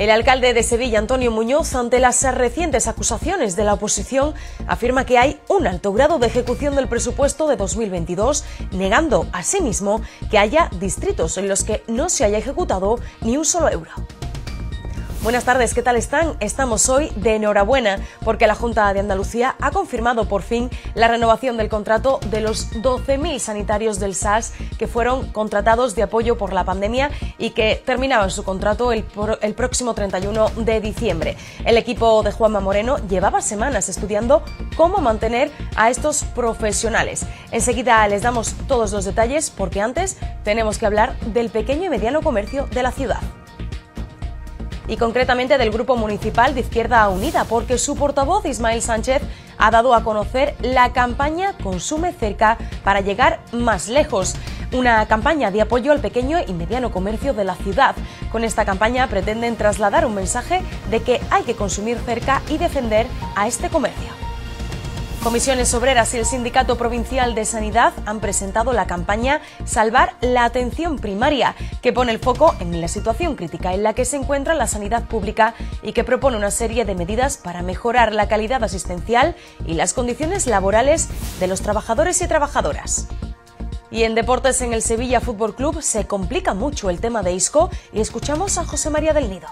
El alcalde de Sevilla, Antonio Muñoz, ante las recientes acusaciones de la oposición, afirma que hay un alto grado de ejecución del presupuesto de 2022, negando asimismo que haya distritos en los que no se haya ejecutado ni un solo euro. Buenas tardes, ¿qué tal están? Estamos hoy de enhorabuena porque la Junta de Andalucía ha confirmado por fin la renovación del contrato de los 12.000 sanitarios del SAS que fueron contratados de apoyo por la pandemia y que terminaban su contrato el, el próximo 31 de diciembre. El equipo de Juanma Moreno llevaba semanas estudiando cómo mantener a estos profesionales. Enseguida les damos todos los detalles porque antes tenemos que hablar del pequeño y mediano comercio de la ciudad y concretamente del Grupo Municipal de Izquierda Unida, porque su portavoz Ismael Sánchez ha dado a conocer la campaña Consume cerca para llegar más lejos una campaña de apoyo al pequeño y mediano comercio de la ciudad. Con esta campaña pretenden trasladar un mensaje de que hay que consumir cerca y defender a este comercio. Comisiones Obreras y el Sindicato Provincial de Sanidad han presentado la campaña Salvar la Atención Primaria, que pone el foco en la situación crítica en la que se encuentra la sanidad pública y que propone una serie de medidas para mejorar la calidad asistencial y las condiciones laborales de los trabajadores y trabajadoras. Y en deportes en el Sevilla Fútbol Club se complica mucho el tema de Isco y escuchamos a José María del Nido.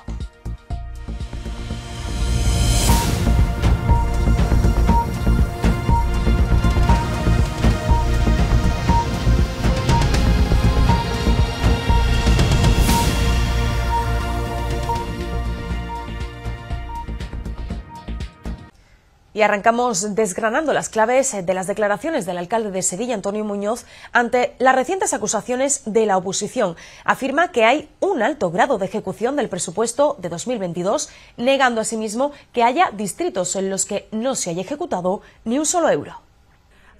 Y arrancamos desgranando las claves de las declaraciones del alcalde de Sevilla, Antonio Muñoz, ante las recientes acusaciones de la oposición. Afirma que hay un alto grado de ejecución del presupuesto de 2022, negando asimismo que haya distritos en los que no se haya ejecutado ni un solo euro.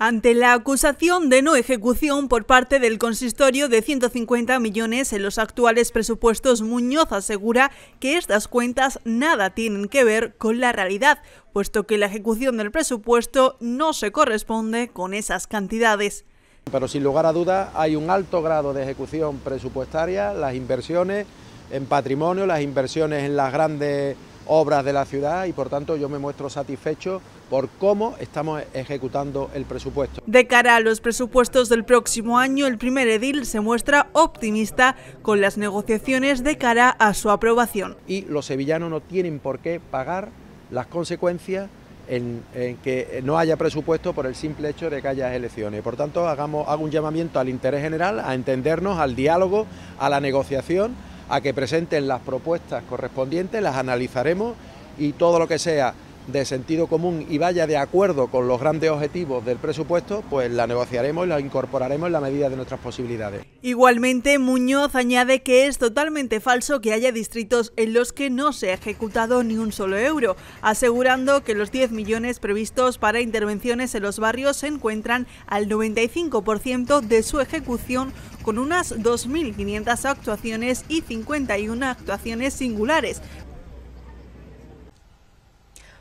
Ante la acusación de no ejecución por parte del consistorio de 150 millones en los actuales presupuestos, Muñoz asegura que estas cuentas nada tienen que ver con la realidad, puesto que la ejecución del presupuesto no se corresponde con esas cantidades. Pero sin lugar a dudas hay un alto grado de ejecución presupuestaria, las inversiones en patrimonio, las inversiones en las grandes obras de la ciudad y por tanto yo me muestro satisfecho por cómo estamos ejecutando el presupuesto. De cara a los presupuestos del próximo año, el primer edil se muestra optimista con las negociaciones de cara a su aprobación. Y los sevillanos no tienen por qué pagar las consecuencias en, que no haya presupuesto por el simple hecho de que haya elecciones. Por tanto, hagamos, hago un llamamiento al interés general, a entendernos, al diálogo, a la negociación a que presenten las propuestas correspondientes, las analizaremos y todo lo que sea de sentido común y vaya de acuerdo con los grandes objetivos del presupuesto, pues la negociaremos y la incorporaremos en la medida de nuestras posibilidades. Igualmente, Muñoz añade que es totalmente falso que haya distritos en los que no se ha ejecutado ni un solo euro, asegurando que los 10 millones previstos para intervenciones en los barrios se encuentran al 95% de su ejecución con unas 2.500 actuaciones y 51 actuaciones singulares,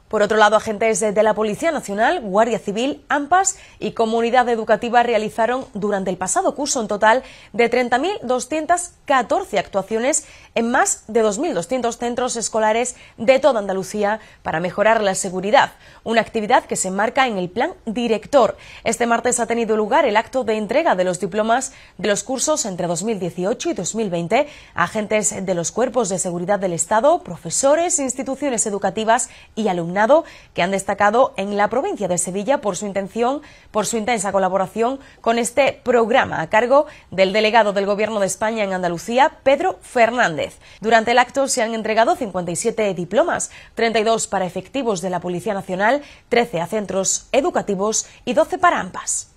por otro lado, agentes de la Policía Nacional, Guardia Civil, AMPAS y Comunidad Educativa realizaron durante el pasado curso en total de 30.214 actuaciones en más de 2.200 centros escolares de toda Andalucía para mejorar la seguridad, una actividad que se enmarca en el plan director. Este martes ha tenido lugar el acto de entrega de los diplomas de los cursos entre 2018 y 2020 a agentes de los cuerpos de seguridad del Estado, profesores, instituciones educativas y alumnos que han destacado en la provincia de Sevilla por su intención, por su intensa colaboración con este programa a cargo del delegado del Gobierno de España en Andalucía, Pedro Fernández. Durante el acto se han entregado 57 diplomas, 32 para efectivos de la Policía Nacional, 13 a centros educativos y 12 para AMPAS.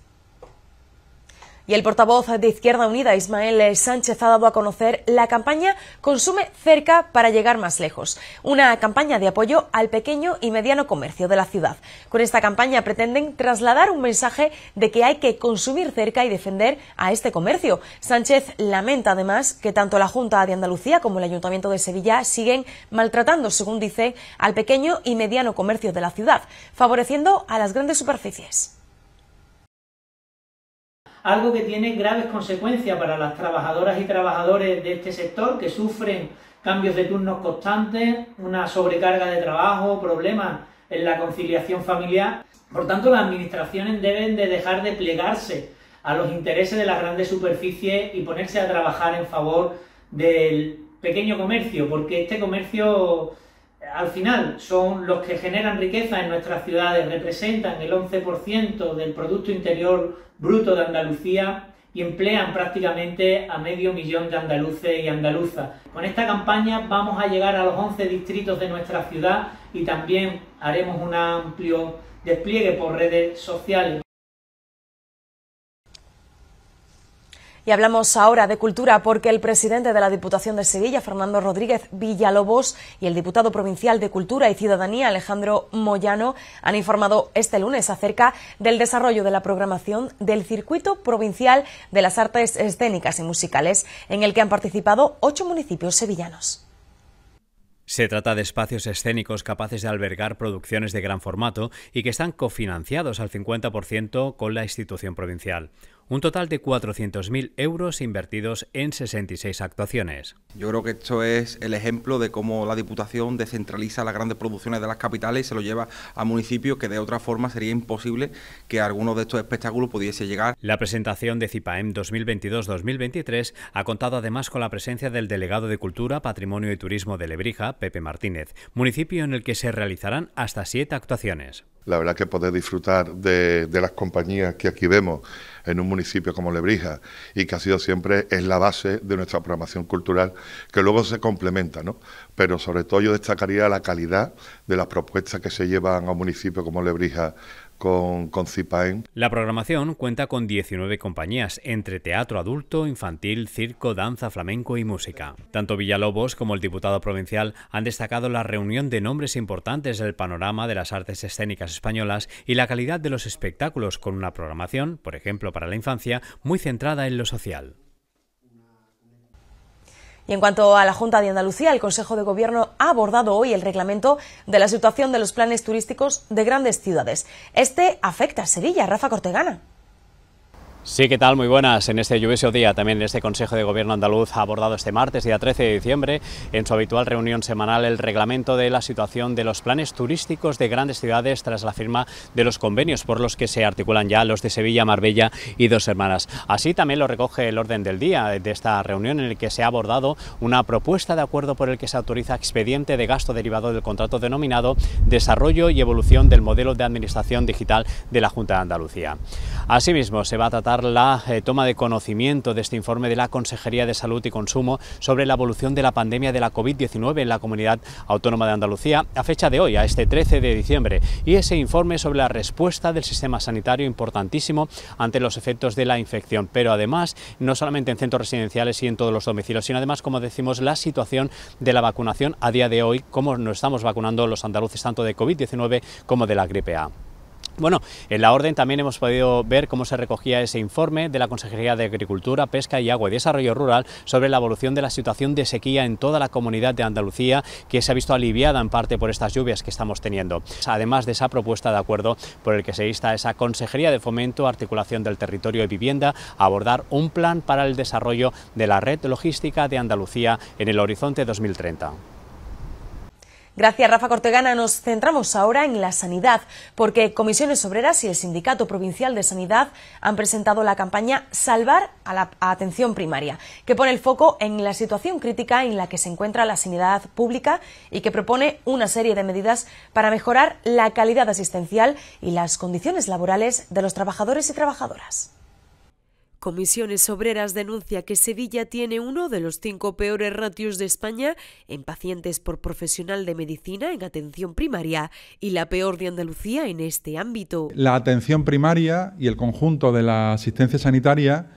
Y el portavoz de Izquierda Unida, Ismael Sánchez, ha dado a conocer la campaña Consume cerca para llegar más lejos, una campaña de apoyo al pequeño y mediano comercio de la ciudad. Con esta campaña pretenden trasladar un mensaje de que hay que consumir cerca y defender a este comercio. Sánchez lamenta además que tanto la Junta de Andalucía como el Ayuntamiento de Sevilla siguen maltratando, según dice, al pequeño y mediano comercio de la ciudad, favoreciendo a las grandes superficies algo que tiene graves consecuencias para las trabajadoras y trabajadores de este sector que sufren cambios de turnos constantes, una sobrecarga de trabajo, problemas en la conciliación familiar. Por tanto, las administraciones deben de dejar de plegarse a los intereses de las grandes superficies y ponerse a trabajar en favor del pequeño comercio, porque este comercio al final son los que generan riqueza en nuestras ciudades, representan el 11% del Producto Interior Bruto de Andalucía y emplean prácticamente a medio millón de andaluces y andaluzas. Con esta campaña vamos a llegar a los 11 distritos de nuestra ciudad y también haremos un amplio despliegue por redes sociales. Y hablamos ahora de cultura porque el presidente de la Diputación de Sevilla, Fernando Rodríguez Villalobos, y el diputado provincial de Cultura y Ciudadanía, Alejandro Moyano, han informado este lunes acerca del desarrollo de la programación del Circuito Provincial de las Artes Escénicas y Musicales, en el que han participado ocho municipios sevillanos. Se trata de espacios escénicos capaces de albergar producciones de gran formato y que están cofinanciados al 50% con la institución provincial. Un total de 400.000 euros invertidos en 66 actuaciones. Yo creo que esto es el ejemplo de cómo la Diputación descentraliza las grandes producciones de las capitales y se lo lleva a municipios que de otra forma sería imposible que alguno de estos espectáculos pudiese llegar. La presentación de CIPAEM 2022-2023 ha contado además con la presencia del delegado de Cultura, Patrimonio y Turismo de Lebrija, Pepe Martínez, municipio en el que se realizarán hasta siete actuaciones. La verdad que poder disfrutar de, las compañías que aquí vemos en un municipio como Lebrija y que ha sido siempre es la base de nuestra programación cultural que luego se complementa, ¿no? Pero sobre todo yo destacaría la calidad de las propuestas que se llevan a un municipio como Lebrija con, La programación cuenta con 19 compañías, entre teatro adulto, infantil, circo, danza, flamenco y música. Tanto Villalobos como el diputado provincial han destacado la reunión de nombres importantes del panorama de las artes escénicas españolas y la calidad de los espectáculos con una programación, por ejemplo para la infancia, muy centrada en lo social. Y en cuanto a la Junta de Andalucía, el Consejo de Gobierno ha abordado hoy el reglamento de la situación de los planes turísticos de grandes ciudades. Este afecta a Sevilla, Rafa Cortegana. Sí, ¿qué tal? Muy buenas. En este lluvioso día, también este Consejo de Gobierno andaluz ha abordado este martes, día 13 de diciembre, en su habitual reunión semanal, el reglamento de la situación de los planes turísticos de grandes ciudades tras la firma de los convenios por los que se articulan ya los de Sevilla, Marbella y Dos Hermanas. Así también lo recoge el orden del día de esta reunión en el que se ha abordado una propuesta de acuerdo por el que se autoriza expediente de gasto derivado del contrato denominado Desarrollo y Evolución del Modelo de Administración Digital de la Junta de Andalucía. Asimismo, se va a tratar la eh, toma de conocimiento de este informe de la Consejería de Salud y Consumo sobre la evolución de la pandemia de la COVID-19 en la comunidad autónoma de Andalucía a fecha de hoy, a este 13 de diciembre, y ese informe sobre la respuesta del sistema sanitario importantísimo ante los efectos de la infección. Pero además, no solamente en centros residenciales y en todos los domicilios, sino además, como decimos, la situación de la vacunación a día de hoy, cómo nos estamos vacunando los andaluces tanto de COVID-19 como de la gripe A. Bueno, en la orden también hemos podido ver cómo se recogía ese informe de la Consejería de Agricultura, Pesca y Agua y Desarrollo Rural sobre la evolución de la situación de sequía en toda la comunidad de Andalucía, que se ha visto aliviada en parte por estas lluvias que estamos teniendo. Además de esa propuesta de acuerdo por el que se insta a esa Consejería de Fomento, Articulación del Territorio y Vivienda a abordar un plan para el desarrollo de la red logística de Andalucía en el horizonte 2030. Gracias, Rafa Cortegana. Nos centramos ahora en la sanidad, porque Comisiones Obreras y el Sindicato Provincial de Sanidad han presentado la campaña Salvar a la Atención Primaria, que pone el foco en la situación crítica en la que se encuentra la sanidad pública y que propone una serie de medidas para mejorar la calidad asistencial y las condiciones laborales de los trabajadores y trabajadoras. Comisiones Obreras denuncia que Sevilla tiene uno de los cinco peores ratios de España en pacientes por profesional de medicina en atención primaria y la peor de Andalucía en este ámbito. La atención primaria y el conjunto de la asistencia sanitaria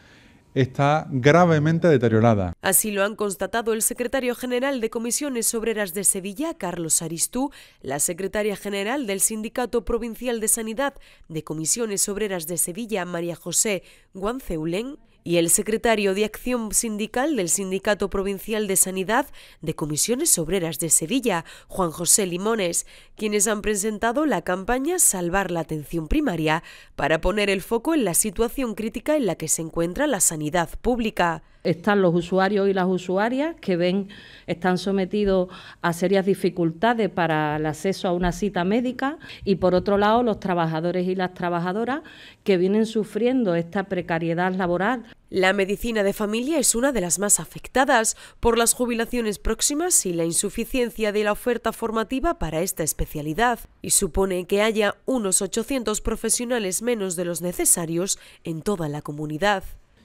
está gravemente deteriorada. Así lo han constatado el secretario general de Comisiones Obreras de Sevilla, Carlos Aristú, la secretaria general del Sindicato Provincial de Sanidad de Comisiones Obreras de Sevilla, María José Guanceulén, y el secretario de Acción Sindical del Sindicato Provincial de Sanidad de Comisiones Obreras de Sevilla, Juan José Limones, quienes han presentado la campaña Salvar la Atención Primaria para poner el foco en la situación crítica en la que se encuentra la sanidad pública están los usuarios y las usuarias que ven están sometidos a serias dificultades para el acceso a una cita médica y por otro lado los trabajadores y las trabajadoras que vienen sufriendo esta precariedad laboral. La medicina de familia es una de las más afectadas por las jubilaciones próximas y la insuficiencia de la oferta formativa para esta especialidad, y supone que haya unos 800 profesionales menos de los necesarios en toda la comunidad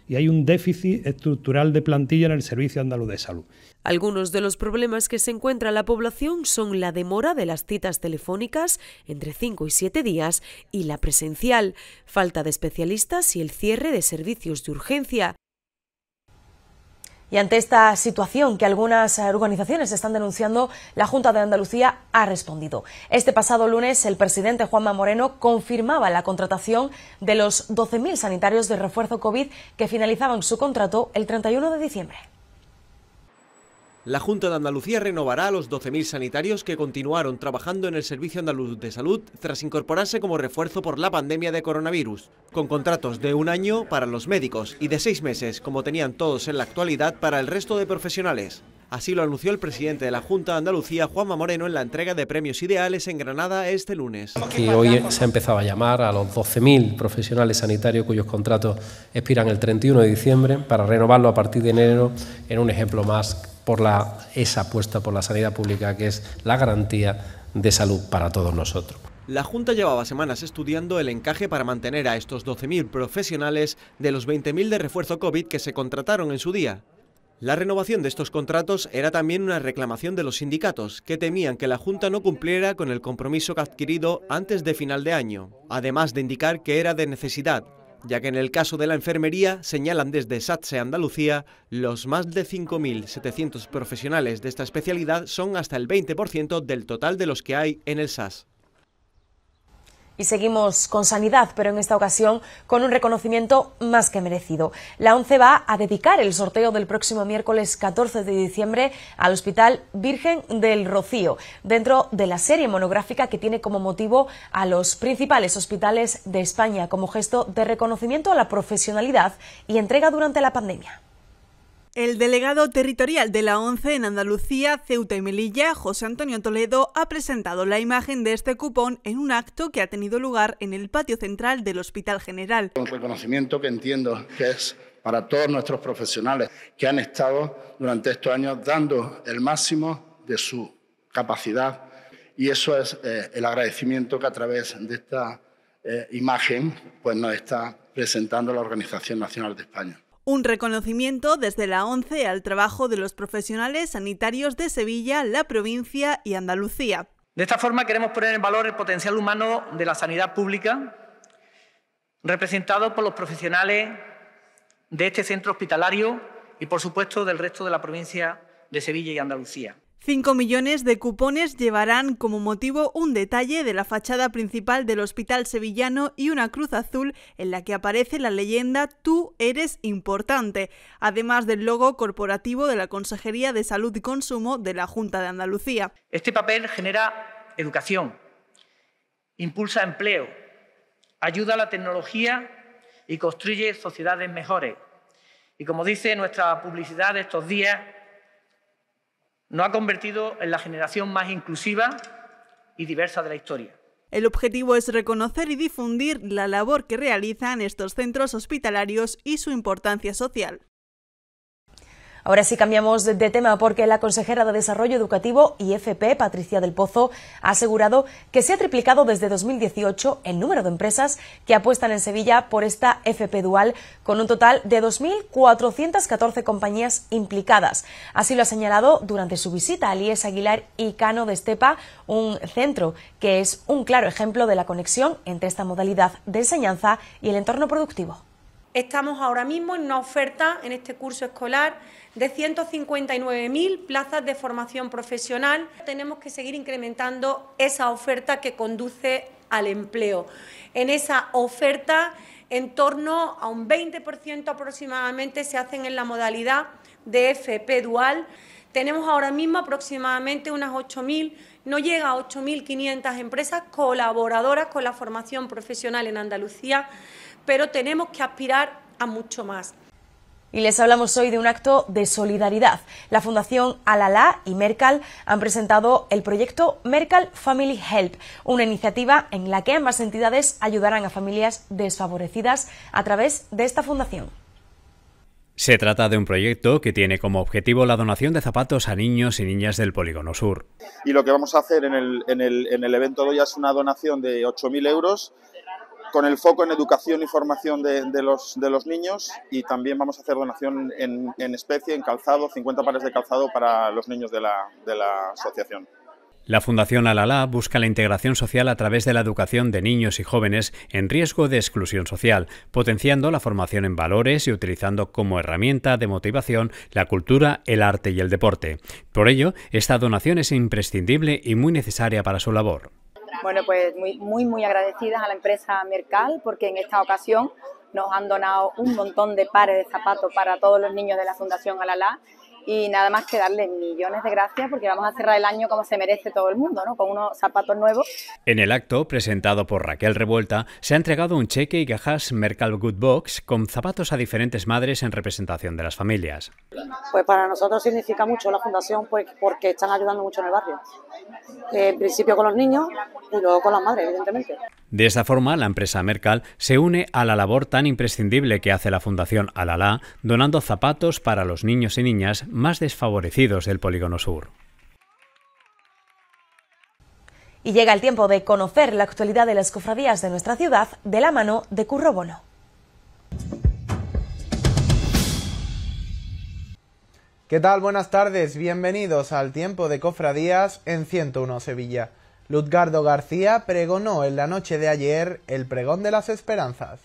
y hay un déficit estructural de plantilla en el Servicio Andaluz de Salud. Algunos de los problemas que se encuentra la población son la demora de las citas telefónicas entre 5 y 7 días y la presencial, falta de especialistas y el cierre de servicios de urgencia. Y ante esta situación que algunas organizaciones están denunciando, la Junta de Andalucía ha respondido. Este pasado lunes, el presidente Juanma Moreno confirmaba la contratación de los 12.000 sanitarios de refuerzo COVID que finalizaban su contrato el 31 de diciembre. La Junta de Andalucía renovará a los 12.000 sanitarios que continuaron trabajando en el Servicio Andaluz de Salud tras incorporarse como refuerzo por la pandemia de coronavirus, con contratos de un año para los médicos y de seis meses, como tenían todos en la actualidad, para el resto de profesionales. Así lo anunció el presidente de la Junta de Andalucía, Juanma Moreno, en la entrega de premios ideales en Granada este lunes. hoy se ha empezado a llamar a los 12.000 profesionales sanitarios cuyos contratos expiran el 31 de diciembre para renovarlo a partir de enero en un ejemplo más por la, esa apuesta por la sanidad pública que es la garantía de salud para todos nosotros. La Junta llevaba semanas estudiando el encaje para mantener a estos 12.000 profesionales de los 20.000 de refuerzo COVID que se contrataron en su día. La renovación de estos contratos era también una reclamación de los sindicatos, que temían que la Junta no cumpliera con el compromiso adquirido antes de final de año, además de indicar que era de necesidad, ya que en el caso de la enfermería señalan desde SATSE Andalucía, los más de 5.700 profesionales de esta especialidad son hasta el 20% del total de los que hay en el SAS. Y seguimos con sanidad, pero en esta ocasión con un reconocimiento más que merecido. La ONCE va a dedicar el sorteo del próximo miércoles 14 de diciembre al Hospital Virgen del Rocío, dentro de la serie monográfica que tiene como motivo a los principales hospitales de España como gesto de reconocimiento a la profesionalidad y entrega durante la pandemia. El delegado territorial de la ONCE en Andalucía, Ceuta y Melilla, José Antonio Toledo, ha presentado la imagen de este cupón en un acto que ha tenido lugar en el patio central del Hospital General. Un reconocimiento que entiendo que es para todos nuestros profesionales que han estado durante estos años dando el máximo de su capacidad y eso es eh, el agradecimiento que a través de esta eh, imagen pues nos está presentando la Organización Nacional de España. Un reconocimiento desde la ONCE al trabajo de los profesionales sanitarios de Sevilla, la provincia y Andalucía. De esta forma queremos poner en valor el potencial humano de la sanidad pública, representado por los profesionales de este centro hospitalario y, por supuesto, del resto de la provincia de Sevilla y Andalucía. 5 millones de cupones llevarán como motivo un detalle de la fachada principal del Hospital Sevillano y una cruz azul en la que aparece la leyenda Tú eres importante, además del logo corporativo de la Consejería de Salud y Consumo de la Junta de Andalucía. Este papel genera educación, impulsa empleo, ayuda a la tecnología y construye sociedades mejores. Y como dice nuestra publicidad de estos días, no ha convertido en la generación más inclusiva y diversa de la historia. El objetivo es reconocer y difundir la labor que realizan estos centros hospitalarios y su importancia social. Ahora sí cambiamos de tema porque la consejera de Desarrollo Educativo y FP, Patricia del Pozo, ha asegurado que se ha triplicado desde 2018 el número de empresas que apuestan en Sevilla por esta FP dual, con un total de 2.414 compañías implicadas. Así lo ha señalado durante su visita a Lies Aguilar y Cano de Estepa, un centro que es un claro ejemplo de la conexión entre esta modalidad de enseñanza y el entorno productivo. Estamos ahora mismo en una oferta en este curso escolar de 159.000 plazas de formación profesional. Tenemos que seguir incrementando esa oferta que conduce al empleo. En esa oferta, en torno a un 20% aproximadamente se hacen en la modalidad de FP dual. Tenemos ahora mismo aproximadamente unas 8.000, no llega a 8.500 empresas colaboradoras con la formación profesional en Andalucía pero tenemos que aspirar a mucho más. Y les hablamos hoy de un acto de solidaridad. La Fundación Alala y Mercal han presentado el proyecto Mercal Family Help, una iniciativa en la que ambas entidades ayudarán a familias desfavorecidas a través de esta fundación. Se trata de un proyecto que tiene como objetivo la donación de zapatos a niños y niñas del Polígono Sur. Y lo que vamos a hacer en el, en el evento de hoy es una donación de 8.000 euros con el foco en educación y formación de, los, niños y también vamos a hacer donación en, especie, en calzado, 50 pares de calzado para los niños de la, de la asociación. La Fundación Alala busca la integración social a través de la educación de niños y jóvenes en riesgo de exclusión social, potenciando la formación en valores y utilizando como herramienta de motivación la cultura, el arte y el deporte. Por ello, esta donación es imprescindible y muy necesaria para su labor. Bueno, pues muy, muy, muy agradecidas a la empresa Mercal porque en esta ocasión nos han donado un montón de pares de zapatos para todos los niños de la Fundación Alalá y nada más que darle millones de gracias porque vamos a cerrar el año como se merece todo el mundo, ¿no? Con unos zapatos nuevos. En el acto, presentado por Raquel Revuelta, se ha entregado un cheque y cajas Mercal Good Box con zapatos a diferentes madres en representación de las familias. Pues para nosotros significa mucho la fundación pues, porque están ayudando mucho en el barrio. En principio con los niños y luego con las madres, evidentemente. De esta forma, la empresa Mercal se une a la labor tan imprescindible que hace la Fundación Alalá, donando zapatos para los niños y niñas más desfavorecidos del Polígono Sur. Y llega el tiempo de conocer la actualidad de las cofradías de nuestra ciudad de la mano de Currobono. ¿Qué tal? Buenas tardes, bienvenidos al tiempo de cofradías en 101 Sevilla. Ludgardo García pregonó en la noche de ayer el pregón de las esperanzas.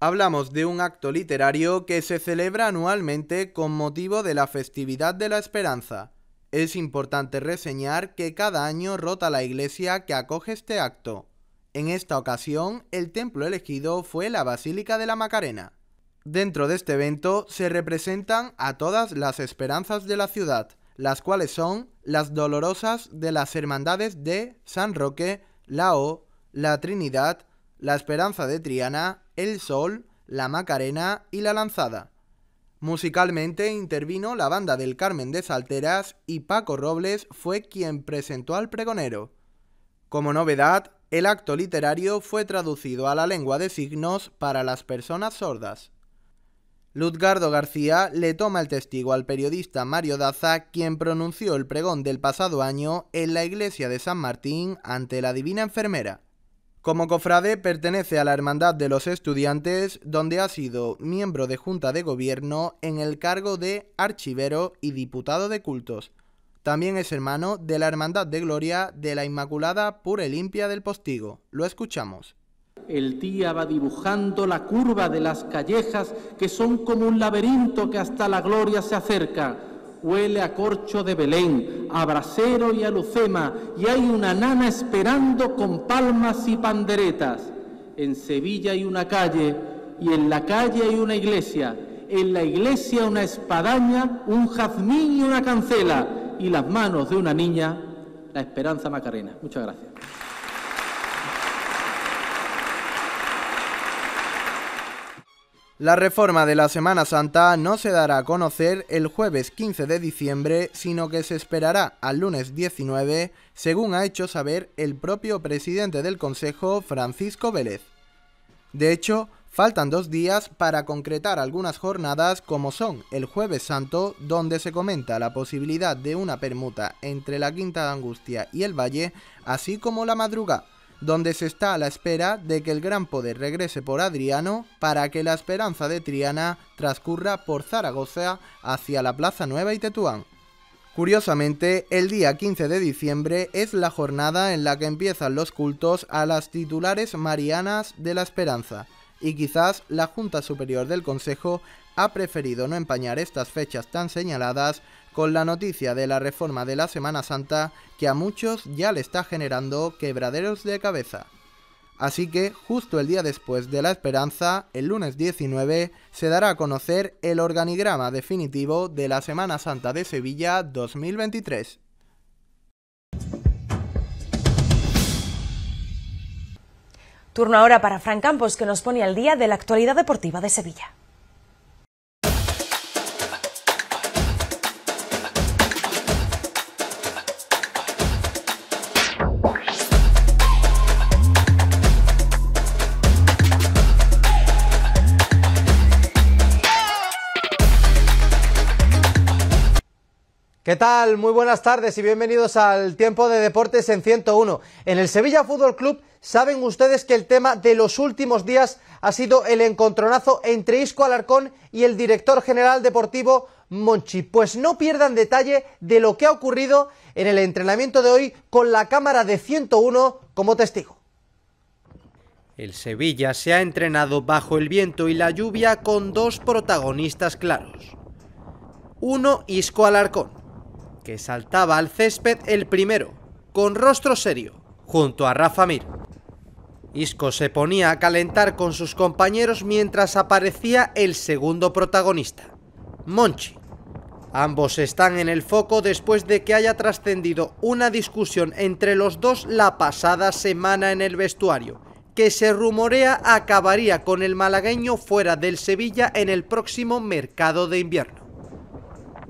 Hablamos de un acto literario que se celebra anualmente con motivo de la festividad de la esperanza. Es importante reseñar que cada año rota la iglesia que acoge este acto. En esta ocasión, el templo elegido fue la Basílica de la Macarena. Dentro de este evento se representan a todas las esperanzas de la ciudad, las cuales son las dolorosas de las hermandades de San Roque, la O, la Trinidad, la Esperanza de Triana, el Sol, la Macarena y la Lanzada. Musicalmente intervino la banda del Carmen de Salteras y Paco Robles fue quien presentó al pregonero. Como novedad, el acto literario fue traducido a la lengua de signos para las personas sordas. Ludgardo García le toma el testigo al periodista Mario Daza, quien pronunció el pregón del pasado año en la iglesia de San Martín ante la Divina Enfermera. Como cofrade pertenece a la Hermandad de los Estudiantes, donde ha sido miembro de Junta de Gobierno en el cargo de archivero y diputado de cultos. También es hermano de la Hermandad de Gloria de la Inmaculada Pura y Limpia del Postigo. Lo escuchamos. El día va dibujando la curva de las callejas que son como un laberinto que hasta la gloria se acerca. Huele a corcho de Belén, a brasero y a lucema, y hay una nana esperando con palmas y panderetas. En Sevilla hay una calle, y en la calle hay una iglesia, en la iglesia una espadaña, un jazmín y una cancela, y las manos de una niña, la esperanza Macarena. Muchas gracias. La reforma de la Semana Santa no se dará a conocer el jueves 15 de diciembre, sino que se esperará al lunes 19, según ha hecho saber el propio presidente del Consejo, Francisco Vélez. De hecho, faltan dos días para concretar algunas jornadas como son el jueves santo, donde se comenta la posibilidad de una permuta entre la Quinta de Angustia y el Valle, así como la madrugada donde se está a la espera de que el gran poder regrese por Adriano para que la esperanza de Triana transcurra por Zaragoza hacia la Plaza Nueva y Tetuán. Curiosamente, el día 15 de diciembre es la jornada en la que empiezan los cultos a las titulares marianas de la Esperanza, y quizás la Junta Superior del Consejo ha preferido no empañar estas fechas tan señaladas con la noticia de la reforma de la Semana Santa que a muchos ya le está generando quebraderos de cabeza. Así que, justo el día después de la esperanza, el lunes 19, se dará a conocer el organigrama definitivo de la Semana Santa de Sevilla 2023. Turno ahora para Fran Campos, que nos pone al día de la actualidad deportiva de Sevilla. ¿Qué tal? Muy buenas tardes y bienvenidos al Tiempo de Deportes en 101. En el Sevilla Fútbol Club saben ustedes que el tema de los últimos días ha sido el encontronazo entre Isco Alarcón y el director general deportivo Monchi. Pues no pierdan detalle de lo que ha ocurrido en el entrenamiento de hoy con la cámara de 101 como testigo. El Sevilla se ha entrenado bajo el viento y la lluvia con dos protagonistas claros. Uno, Isco Alarcón, que saltaba al césped el primero, con rostro serio, junto a Rafa Mir. Isco se ponía a calentar con sus compañeros mientras aparecía el segundo protagonista, Monchi. Ambos están en el foco después de que haya trascendido una discusión entre los dos la pasada semana en el vestuario, que se rumorea acabaría con el malagueño fuera del Sevilla en el próximo mercado de invierno.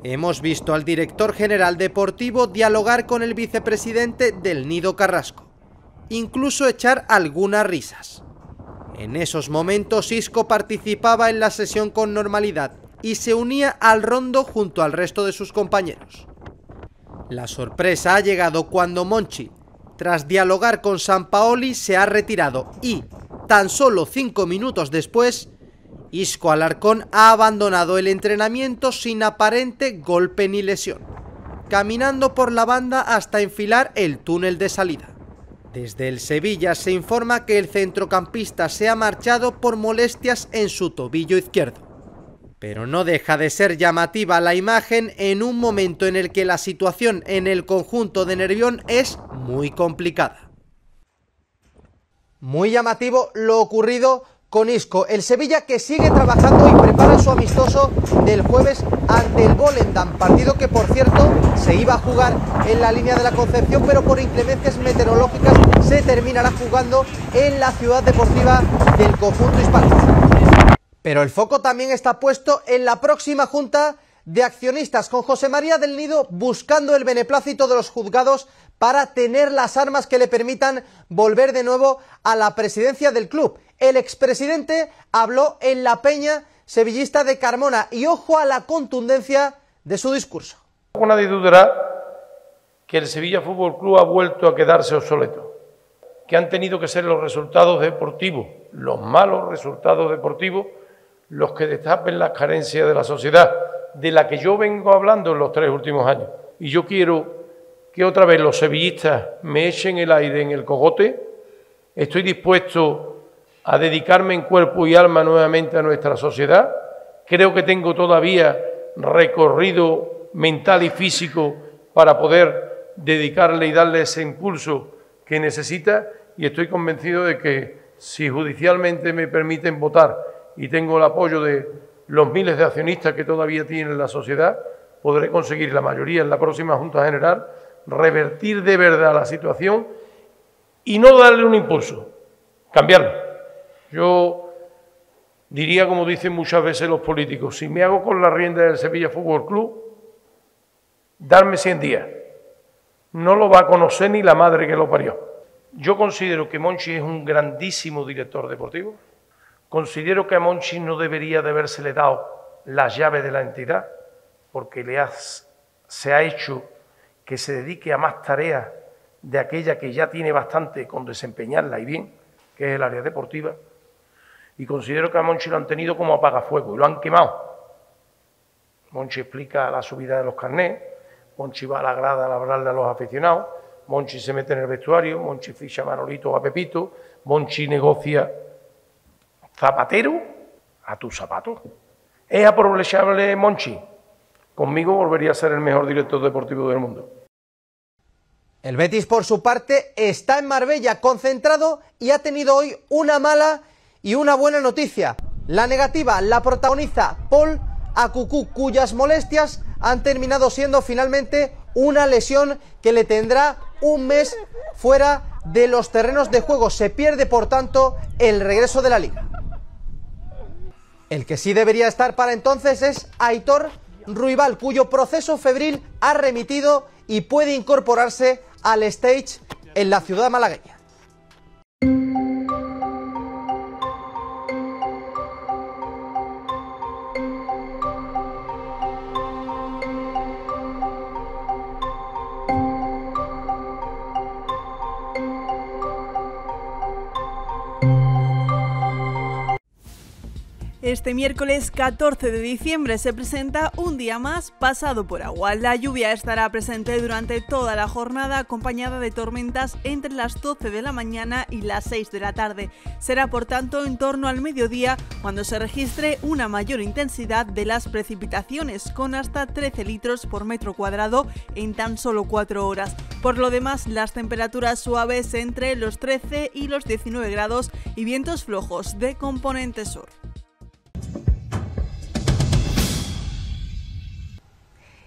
Hemos visto al director general deportivo dialogar con el vicepresidente del Nido Carrasco, incluso echar algunas risas. En esos momentos Isco participaba en la sesión con normalidad y se unía al rondo junto al resto de sus compañeros. La sorpresa ha llegado cuando Monchi, tras dialogar con Paoli, se ha retirado y, tan solo cinco minutos después, Isco Alarcón ha abandonado el entrenamiento sin aparente golpe ni lesión, caminando por la banda hasta enfilar el túnel de salida. Desde el Sevilla se informa que el centrocampista se ha marchado por molestias en su tobillo izquierdo. Pero no deja de ser llamativa la imagen en un momento en el que la situación en el conjunto de Nervión es muy complicada. Muy llamativo lo ocurrido con Isco. El Sevilla que sigue trabajando y prepara su amistoso del jueves ante el Volendam, partido que por cierto se iba a jugar en la línea de la Concepción, pero por inclemencias meteorológicas se terminará jugando en la ciudad deportiva del conjunto hispano. Pero el foco también está puesto en la próxima junta de accionistas con José María del Nido buscando el beneplácito de los juzgados para tener las armas que le permitan volver de nuevo a la presidencia del club. El expresidente habló en la peña sevillista de Carmona y ojo a la contundencia de su discurso. Nadie dudará que el Sevilla Fútbol Club ha vuelto a quedarse obsoleto, que han tenido que ser los resultados deportivos, los malos resultados deportivos, los que destapen las carencias de la sociedad, de la que yo vengo hablando en los tres últimos años. Y yo quiero que otra vez los sevillistas me echen el aire en el cogote. Estoy dispuesto a dedicarme en cuerpo y alma nuevamente a nuestra sociedad. Creo que tengo todavía recorrido mental y físico para poder dedicarle y darle ese impulso que necesita y estoy convencido de que si judicialmente me permiten votar y tengo el apoyo de los miles de accionistas que todavía tienen la sociedad, podré conseguir la mayoría en la próxima Junta General revertir de verdad la situación y no darle un impulso, cambiarlo. Yo diría, como dicen muchas veces los políticos, si me hago con la rienda del Sevilla Fútbol Club, darme 100 días. No lo va a conocer ni la madre que lo parió. Yo considero que Monchi es un grandísimo director deportivo. Considero que a Monchi no debería de habérsele dado las llaves de la entidad, porque le se ha hecho que se dedique a más tareas de aquella que ya tiene bastante con desempeñarla y bien, que es el área deportiva. Y considero que a Monchi lo han tenido como apagafuego y lo han quemado. Monchi explica la subida de los carnés, Monchi va a la grada a hablarle a los aficionados, Monchi se mete en el vestuario, Monchi ficha a Manolito o a Pepito, Monchi negocia zapatero a tus zapatos. ¿Es aprovechable Monchi? conmigo volvería a ser el mejor director deportivo del mundo. El Betis, por su parte, está en Marbella, concentrado y ha tenido hoy una mala y una buena noticia. La negativa la protagoniza Paul Acucú, cuyas molestias han terminado siendo finalmente una lesión que le tendrá un mes fuera de los terrenos de juego. Se pierde, por tanto, el regreso de la liga. El que sí debería estar para entonces es Aitor Ruibal, cuyo proceso febril ha remitido y puede incorporarse al stage en la ciudad malagueña. Este miércoles 14 de diciembre se presenta un día más pasado por agua. La lluvia estará presente durante toda la jornada acompañada de tormentas entre las 12 de la mañana y las 6 de la tarde. Será por tanto en torno al mediodía cuando se registre una mayor intensidad de las precipitaciones con hasta 13 litros por metro cuadrado en tan solo 4 horas. Por lo demás, las temperaturas suaves entre los 13 y los 19 grados y vientos flojos de componente sur.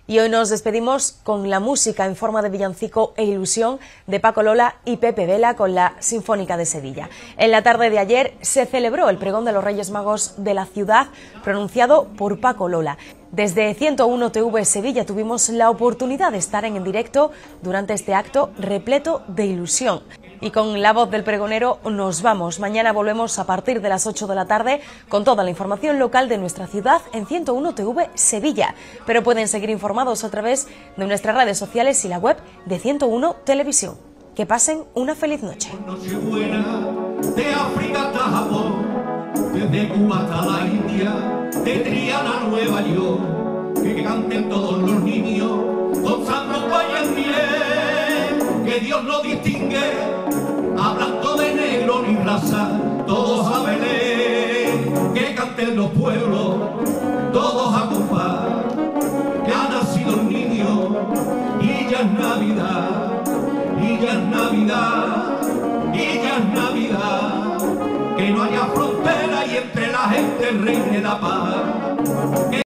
Y hoy nos despedimos con la música en forma de villancico e ilusión de Paco Lola y Pepe Vela con la Sinfónica de Sevilla. En la tarde de ayer se celebró el pregón de los Reyes Magos de la ciudad pronunciado por Paco Lola. Desde 101 TV Sevilla tuvimos la oportunidad de estar en directo durante este acto repleto de ilusión. Y con la voz del pregonero nos vamos. Mañana volvemos a partir de las 8 de la tarde con toda la información local de nuestra ciudad en 101 TV Sevilla. Pero pueden seguir informados a través de nuestras redes sociales y la web de 101 Televisión. Que pasen una feliz noche. la Nueva todos los niños que Dios lo distingue Hablando de negro ni raza, todos a Belén, que canten los pueblos, todos a compás, que ha nacido el niño y ya es Navidad, y ya es Navidad, y ya es Navidad, que no haya frontera y entre la gente reine la paz.